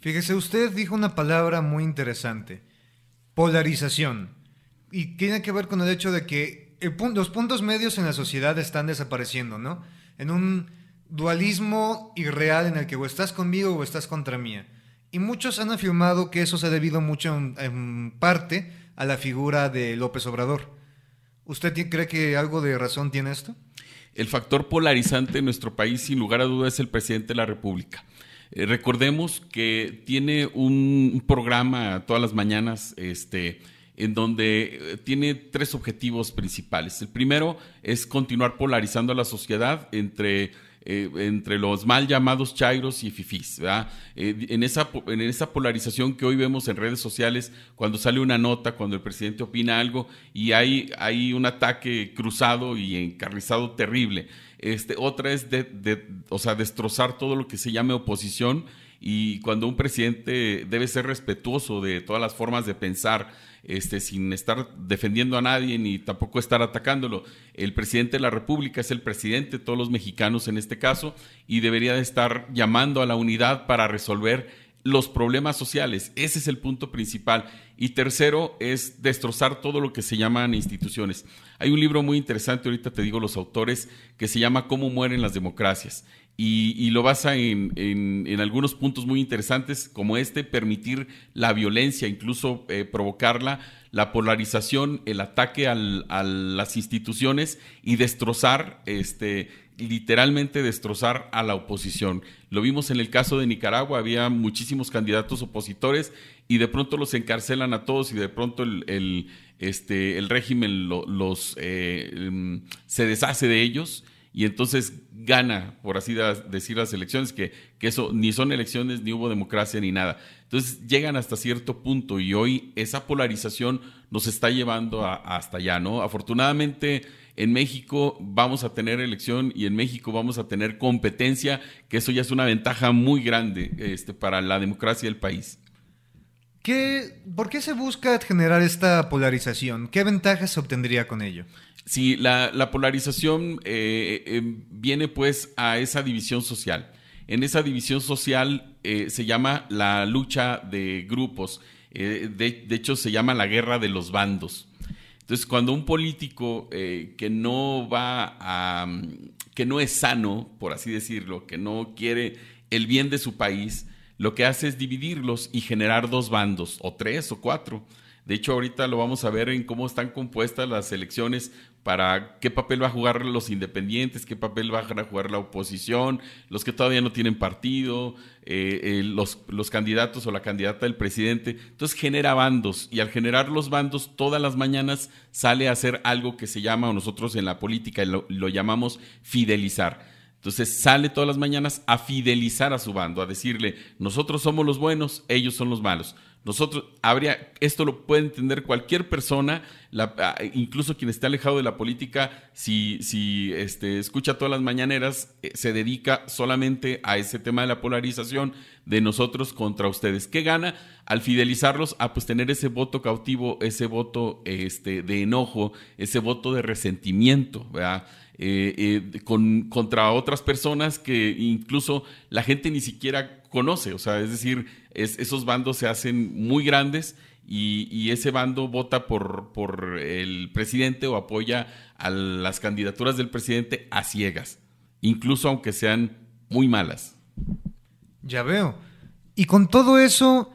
Fíjese, usted dijo una palabra muy interesante, polarización, y tiene que ver con el hecho de que los puntos medios en la sociedad están desapareciendo, ¿no? En un dualismo irreal en el que o estás conmigo o estás contra mí. Y muchos han afirmado que eso se ha debido mucho en, en parte a la figura de López Obrador. ¿Usted cree que algo de razón tiene esto? El factor polarizante en nuestro país, sin lugar a duda, es el presidente de la República. Eh, recordemos que tiene un programa todas las mañanas, este, en donde eh, tiene tres objetivos principales. El primero es continuar polarizando a la sociedad entre eh, entre los mal llamados chairos y fifís, eh, en, esa, en esa polarización que hoy vemos en redes sociales, cuando sale una nota, cuando el presidente opina algo y hay, hay un ataque cruzado y encarnizado terrible. Este, otra es de, de, destrozar todo lo que se llame oposición y cuando un presidente debe ser respetuoso de todas las formas de pensar, este, sin estar defendiendo a nadie ni tampoco estar atacándolo. El presidente de la República es el presidente todos los mexicanos en este caso y debería de estar llamando a la unidad para resolver los problemas sociales. Ese es el punto principal. Y tercero es destrozar todo lo que se llaman instituciones. Hay un libro muy interesante, ahorita te digo los autores, que se llama Cómo mueren las democracias y, lo basa en, en, algunos puntos muy interesantes como este, permitir la violencia, incluso eh, provocarla, la polarización, el ataque al, a las instituciones y destrozar, este, literalmente destrozar a la oposición. Lo vimos en el caso de Nicaragua, había muchísimos candidatos opositores y de pronto los encarcelan a todos y de pronto el, este, el régimen los, eh, em, se deshace de ellos y entonces gana, por así decir, las elecciones, que, eso ni son elecciones, ni hubo democracia, ni nada. Entonces llegan hasta cierto punto y hoy esa polarización nos está llevando hasta allá, ¿no? Afortunadamente en México vamos a tener elección y en México vamos a tener competencia, que eso ya es una ventaja muy grande este, para la democracia del país. ¿Qué, ¿Por qué se busca generar esta polarización? ¿Qué ventajas se obtendría con ello? Sí, la, polarización eh, em, viene pues a esa división social. En esa división social eh, se llama la lucha de grupos, eh, de, hecho se llama la guerra de los bandos. Entonces, cuando un político que no va mm, que no es sano, por así decirlo, que no quiere el bien de su país, lo que hace es dividirlos y generar dos bandos, o tres o cuatro. De hecho, ahorita lo vamos a ver en cómo están compuestas las elecciones para qué papel va a jugar los independientes, qué papel va a jugar la oposición, los que todavía no tienen partido, eh, eh, los, los candidatos o la candidata del presidente. Entonces genera bandos y al generar los bandos todas las mañanas sale a hacer algo que se llama, nosotros en la política lo llamamos fidelizar. Entonces sale todas las mañanas a fidelizar a su bando, a decirle, nosotros somos los buenos, ellos son los malos. Nosotros habría, esto lo puede entender cualquier persona, ah, incluso quien esté alejado de la política, si, si este, escucha todas las mañaneras, eh, se dedica solamente a ese tema de la polarización de nosotros contra ustedes. ¿Qué gana al fidelizarlos a ah, pues tener ese voto cautivo, ese voto este, de enojo, ese voto de resentimiento, ¿verdad? Eh, eh, con, contra otras personas que incluso la gente ni siquiera conoce, o sea, es decir, esos bandos se hacen muy grandes y, ese bando vota por el presidente o apoya a las candidaturas del presidente a ciegas, incluso aunque sean muy malas. Ya veo. Y con todo eso,